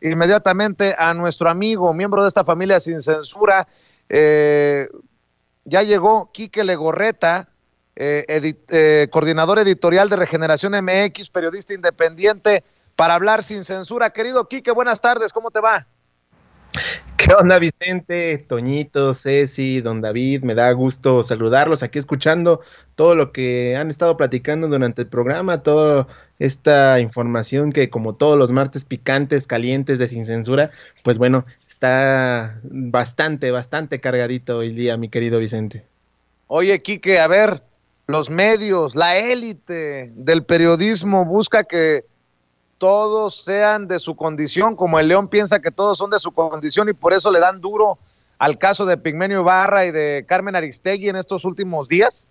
inmediatamente a nuestro amigo, miembro de esta familia sin censura. Eh, ya llegó Quique Legorreta, eh, eh, coordinador editorial de Regeneración MX, periodista independiente, para hablar sin censura. Querido Quique, buenas tardes, ¿cómo te va? ¿Qué Vicente, Toñito, Ceci, don David? Me da gusto saludarlos aquí escuchando todo lo que han estado platicando durante el programa, toda esta información que como todos los martes picantes, calientes, de sin censura, pues bueno, está bastante, bastante cargadito hoy día, mi querido Vicente. Oye, Quique, a ver, los medios, la élite del periodismo busca que todos sean de su condición, como el León piensa que todos son de su condición y por eso le dan duro al caso de Pigmenio Ibarra y de Carmen Aristegui en estos últimos días?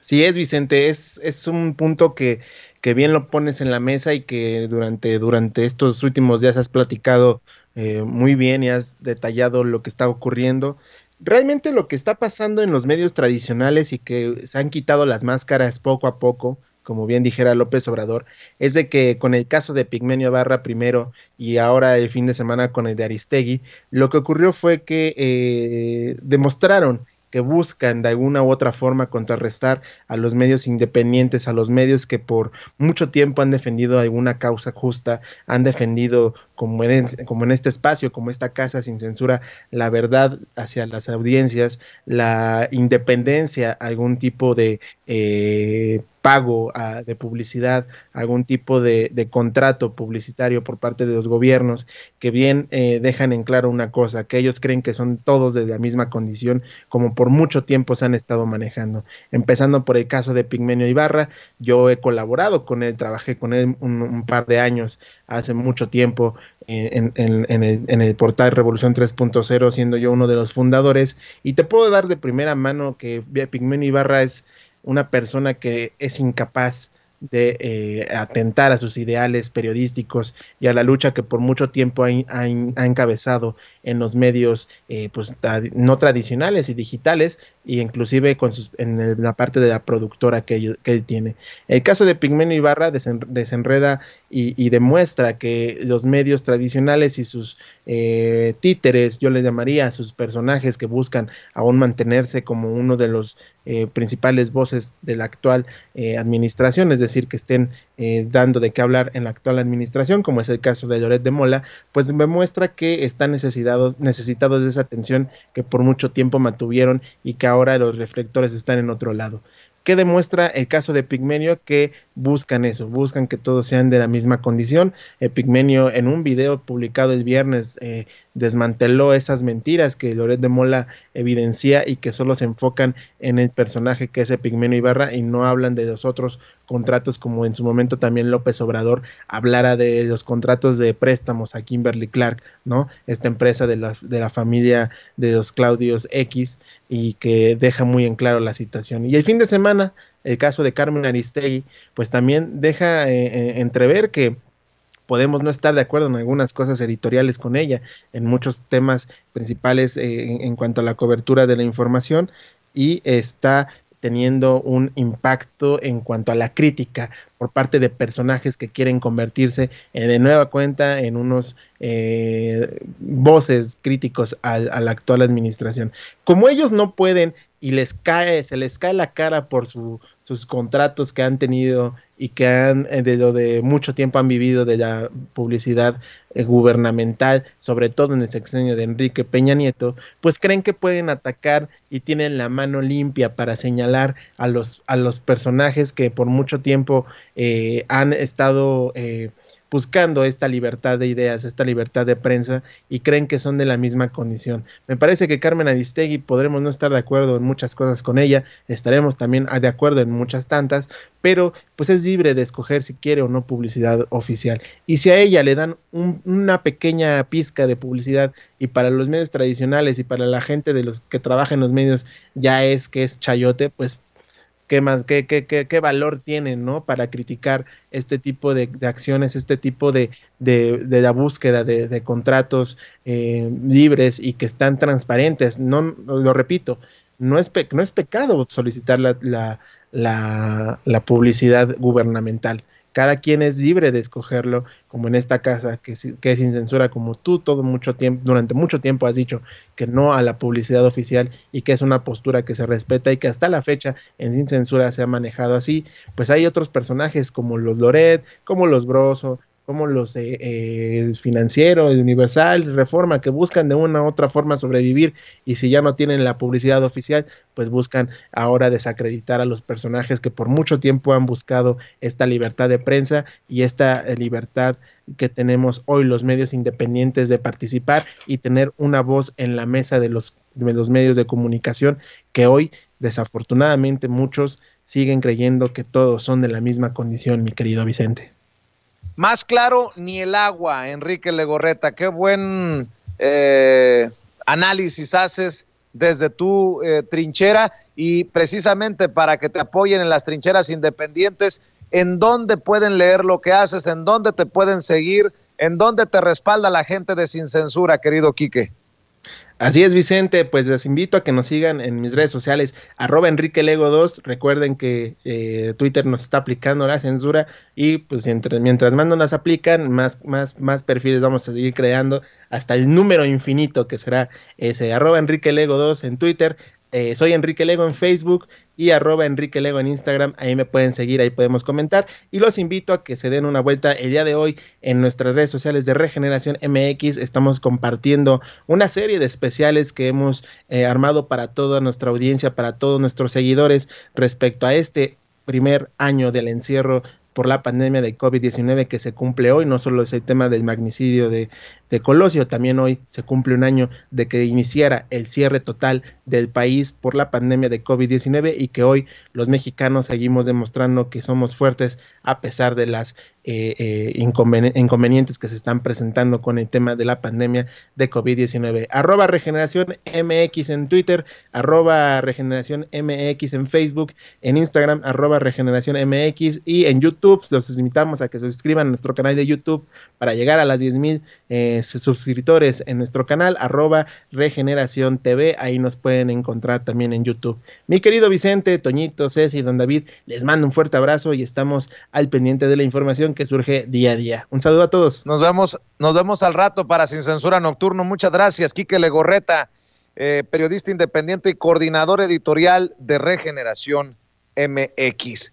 Sí es, Vicente, es, es un punto que, que, bien lo pones en la mesa y que durante, durante estos últimos días has platicado eh, muy bien y has detallado lo que está ocurriendo. Realmente lo que está pasando en los medios tradicionales y que se han quitado las máscaras poco a poco, como bien dijera López Obrador, es de que con el caso de Pigmenio Barra primero y ahora el fin de semana con el de Aristegui, lo que ocurrió fue que eh, demostraron que buscan de alguna u otra forma contrarrestar a los medios independientes, a los medios que por mucho tiempo han defendido alguna causa justa, han defendido como en, en este espacio, como esta casa sin censura, la verdad hacia las audiencias, la independencia, algún tipo de eh, pago ah, de publicidad, algún tipo de, contrato publicitario por parte de los gobiernos, que bien eh, dejan en claro una cosa, que ellos creen que son todos de la misma condición, como por mucho tiempo se han estado manejando. Empezando por el caso de Pigmenio Ibarra, yo he colaborado con él, trabajé con él un par de años hace mucho tiempo eh, en, el, portal Revolución 3.0, siendo yo uno de los fundadores. Y te puedo dar de primera mano que Pigmen Ibarra es una persona que es incapaz de eh, atentar a sus ideales periodísticos y a la lucha que por mucho tiempo ha, encabezado en los medios eh, pues, no tradicionales y digitales e inclusive con en la parte de la productora que, él tiene. El caso de Pigmeno Ibarra desenreda y, demuestra que los medios tradicionales y sus eh, títeres, yo les llamaría a sus personajes que buscan aún mantenerse como uno de los eh, principales voces de la actual eh, administración, es decir, que estén dando de qué hablar en la actual administración, como es el caso de Loret de Mola, pues demuestra que están necesitados, necesitados de esa atención que por mucho tiempo mantuvieron y que ahora los reflectores están en otro lado. ¿Qué demuestra el caso de Pigmenio que buscan eso, buscan que todos sean de la misma condición. El Pigmenio en un video publicado el viernes eh, desmanteló esas mentiras que Loret de Mola evidencia y que solo se enfocan en el personaje que es Epigmeno Ibarra y no hablan de los otros contratos como en su momento también López Obrador hablara de los contratos de préstamos a Kimberly Clark, ¿no? Esta empresa de, las, de la familia de los Claudios X y que deja muy en claro la situación. Y el fin de semana, el caso de Carmen Aristegui, pues también deja eh, eh, entrever que podemos no estar de acuerdo en algunas cosas editoriales con ella, en muchos temas principales eh, en, cuanto a la cobertura de la información y está teniendo un impacto en cuanto a la crítica por parte de personajes que quieren convertirse eh, de nueva cuenta en unos eh, voces críticos a, la actual administración. Como ellos no pueden y les cae, se les cae la cara por su sus contratos que han tenido y que han eh, de lo de mucho tiempo han vivido de la publicidad eh, gubernamental, sobre todo en el sexenio de Enrique Peña Nieto, pues creen que pueden atacar y tienen la mano limpia para señalar a los, a los personajes que por mucho tiempo eh, han estado buscando esta libertad de ideas, esta libertad de prensa y creen que son de la misma condición. Me parece que Carmen Aristegui podremos no estar de acuerdo en muchas cosas con ella, estaremos también ah, de acuerdo en muchas tantas, pero pues es libre de escoger si quiere o no publicidad oficial. Y si a ella le dan una pequeña pizca de publicidad y para los medios tradicionales y para la gente de los que trabaja en los medios ya es que es chayote, pues qué más, qué, valor tienen, Para criticar este tipo de, acciones, este tipo de, de, la búsqueda de, contratos eh, libres y que están transparentes. No, lo repito, no es, pecado solicitar la, la, la publicidad gubernamental cada quien es libre de escogerlo, como en esta casa que, que es sin censura, como tú todo mucho tiempo, durante mucho tiempo has dicho que no a la publicidad oficial y que es una postura que se respeta y que hasta la fecha en sin censura se ha manejado así, pues hay otros personajes como los Loret, como los Broso, como los eh, eh financieros, Universal, Reforma, que buscan de una u otra forma sobrevivir y si ya no tienen la publicidad oficial, pues buscan ahora desacreditar a los personajes que por mucho tiempo han buscado esta libertad de prensa y esta eh, libertad que tenemos hoy los medios independientes de participar y tener una voz en la mesa de los medios de comunicación que hoy desafortunadamente muchos siguen creyendo que todos son de la misma condición, mi querido Vicente. Más claro ni el agua, Enrique Legorreta. Qué buen eh, análisis haces desde tu eh, trinchera y precisamente para que te apoyen en las trincheras independientes, en dónde pueden leer lo que haces, en dónde te pueden seguir, en dónde te respalda la gente de Sin Censura, querido Quique. Así es, Vicente. Pues les invito a que nos sigan en mis redes sociales, arroba Lego 2 Recuerden que eh, Twitter nos está aplicando la censura y pues mientras más nos las aplican, más, más, más perfiles vamos a seguir creando hasta el número infinito que será ese, arroba enriquelego2 en Twitter. Eh, soy Enrique Lego en Facebook y arroba Enrique Lego en Instagram. Ahí me pueden seguir, ahí podemos comentar. Y los invito a que se den una vuelta el día de hoy en nuestras redes sociales de Regeneración MX. Estamos compartiendo una serie de especiales que hemos eh, armado para toda nuestra audiencia, para todos nuestros seguidores respecto a este primer año del encierro por la pandemia de COVID-19 que se cumple hoy, no solo es el tema del magnicidio de, de, Colosio, también hoy se cumple un año de que iniciara el cierre total del país por la pandemia de COVID-19 y que hoy los mexicanos seguimos demostrando que somos fuertes a pesar de las eh, eh, inconvenientes que se están presentando con el tema de la pandemia de COVID-19. Arroba Regeneración MX en Twitter, arroba Regeneración en Facebook, en Instagram, arroba Regeneración y en YouTube los invitamos a que se suscriban a nuestro canal de YouTube para llegar a las 10.000 eh, suscriptores en nuestro canal, arroba Regeneración TV. Ahí nos pueden encontrar también en YouTube. Mi querido Vicente, Toñito, Ceci y Don David, les mando un fuerte abrazo y estamos al pendiente de la información que surge día a día. Un saludo a todos. Nos vemos, nos vemos al rato para Sin Censura Nocturno. Muchas gracias, Quique Legorreta. Eh, periodista independiente y coordinador editorial de Regeneración MX.